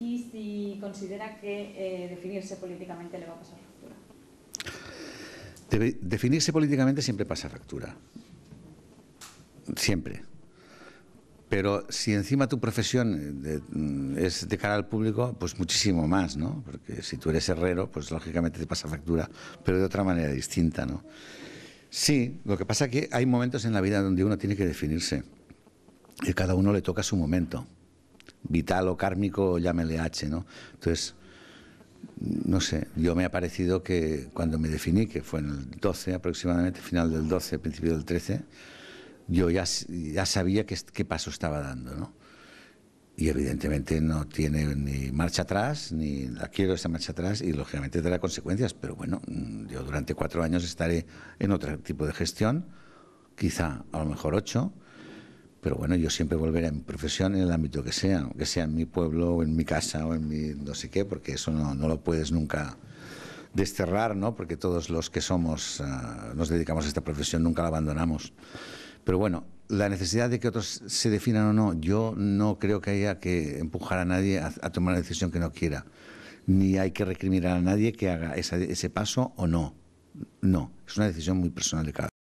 y si considera que eh, definirse políticamente le va a pasar factura. definirse políticamente siempre pasa factura. Siempre. Pero si encima tu profesión eh, mm, es de cara al público, pues muchísimo más, ¿no? Porque si tú eres herrero, pues lógicamente te pasa factura, pero de otra manera distinta, ¿no? Sí, lo que pasa es que hay momentos en la vida donde uno tiene que definirse y cada uno le toca su momento vital o kármico, llámele H, ¿no? Entonces, no sé, yo me ha parecido que cuando me definí, que fue en el 12 aproximadamente, final del 12, principio del 13, yo ya, ya sabía qué, qué paso estaba dando, ¿no? Y evidentemente no tiene ni marcha atrás, ni la quiero esa marcha atrás, y lógicamente tendrá consecuencias, pero bueno, mm, yo durante cuatro años estaré en otro tipo de gestión, quizá a lo mejor ocho, pero bueno, yo siempre volveré a mi profesión en el ámbito que sea, que sea en mi pueblo o en mi casa o en mi no sé qué, porque eso no, lo puedes nunca desterrar, ¿no? Porque todos los que somos, ah, nos dedicamos a esta profesión, nunca la abandonamos. Pero bueno, la necesidad de que otros se definan o no, yo no creo que haya que empujar a nadie a, tomar la decisión que no quiera, ni hay que recriminar a nadie que haga ese paso o no. No, es una decisión muy personal de cada.